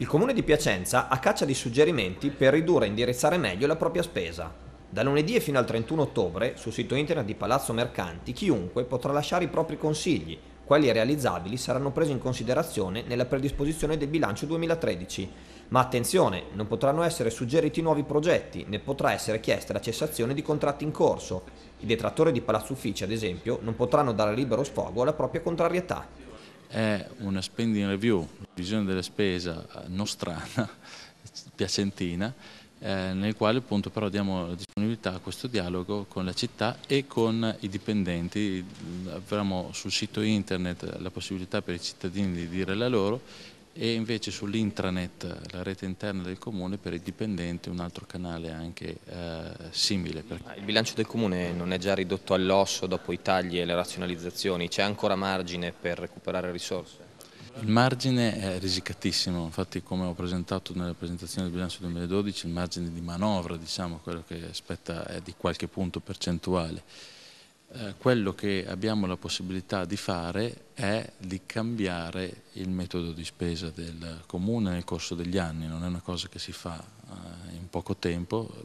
Il comune di Piacenza ha caccia di suggerimenti per ridurre e indirizzare meglio la propria spesa. Da lunedì e fino al 31 ottobre, sul sito internet di Palazzo Mercanti, chiunque potrà lasciare i propri consigli. Quelli realizzabili saranno presi in considerazione nella predisposizione del bilancio 2013. Ma attenzione, non potranno essere suggeriti nuovi progetti, né potrà essere chiesta la cessazione di contratti in corso. I detrattori di Palazzo Uffici, ad esempio, non potranno dare libero sfogo alla propria contrarietà è una spending review, una visione della spesa eh, nostrana, piacentina, eh, nel quale appunto però diamo la disponibilità a questo dialogo con la città e con i dipendenti. Avremo sul sito internet la possibilità per i cittadini di dire la loro e invece sull'intranet, la rete interna del comune, per il dipendente un altro canale anche eh, simile. Il bilancio del comune non è già ridotto all'osso dopo i tagli e le razionalizzazioni, c'è ancora margine per recuperare risorse? Il margine è risicatissimo, infatti come ho presentato nella presentazione del bilancio 2012 il margine di manovra, diciamo, quello che aspetta è di qualche punto percentuale. Eh, quello che abbiamo la possibilità di fare è di cambiare il metodo di spesa del comune nel corso degli anni, non è una cosa che si fa eh, in poco tempo.